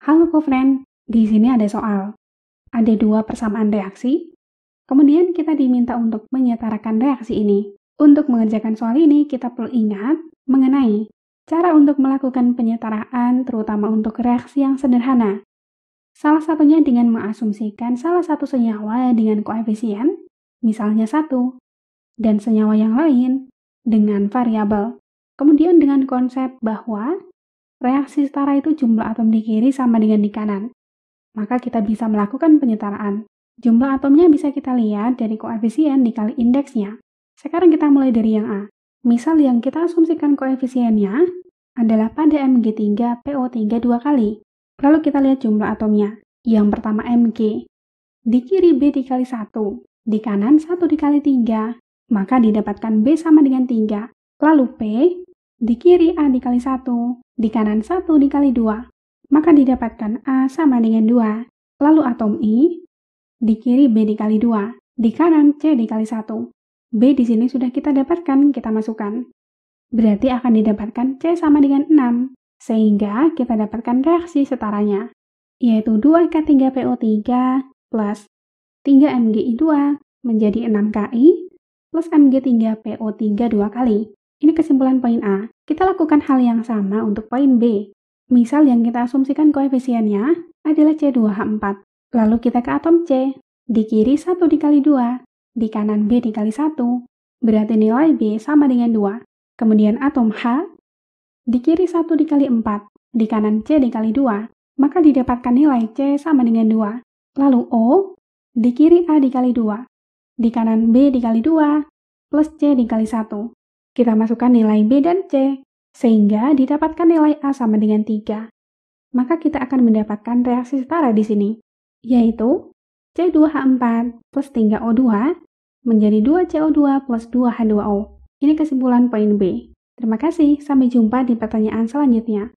Halo Kofren, di sini ada soal. Ada dua persamaan reaksi. Kemudian kita diminta untuk menyetarakan reaksi ini. Untuk mengerjakan soal ini, kita perlu ingat mengenai cara untuk melakukan penyetaraan terutama untuk reaksi yang sederhana. Salah satunya dengan mengasumsikan salah satu senyawa dengan koefisien, misalnya satu, dan senyawa yang lain dengan variabel. Kemudian dengan konsep bahwa reaksi setara itu jumlah atom di kiri sama dengan di kanan. Maka kita bisa melakukan penyetaraan. Jumlah atomnya bisa kita lihat dari koefisien dikali indeksnya. Sekarang kita mulai dari yang A. Misal yang kita asumsikan koefisiennya adalah pada Mg3 PO3 dua kali. Lalu kita lihat jumlah atomnya. Yang pertama Mg, di kiri B dikali 1, di kanan 1 dikali 3, maka didapatkan B sama dengan 3. Lalu P, di kiri A dikali 1, di kanan 1 dikali 2, maka didapatkan A sama dengan 2. Lalu atom I, di kiri B dikali 2, di kanan C dikali 1. B di sini sudah kita dapatkan, kita masukkan. Berarti akan didapatkan C sama dengan 6, sehingga kita dapatkan reaksi setaranya, yaitu 2K3PO3 plus 3MGI2 menjadi 6KI plus Mg3PO3 dua kali. Ini kesimpulan poin A. Kita lakukan hal yang sama untuk poin B. Misal yang kita asumsikan koefisiennya adalah C2H4. Lalu kita ke atom C. Di kiri 1 dikali 2, di kanan B dikali 1, berarti nilai B sama dengan 2. Kemudian atom H, di kiri 1 dikali 4, di kanan C dikali 2, maka didapatkan nilai C sama dengan 2. Lalu O, di kiri A dikali 2, di kanan B dikali 2, plus C dikali 1 kita masukkan nilai B dan C, sehingga didapatkan nilai A sama dengan 3. Maka kita akan mendapatkan reaksi setara di sini, yaitu C2H4 plus 3O2 menjadi 2CO2 plus 2H2O. Ini kesimpulan poin B. Terima kasih, sampai jumpa di pertanyaan selanjutnya.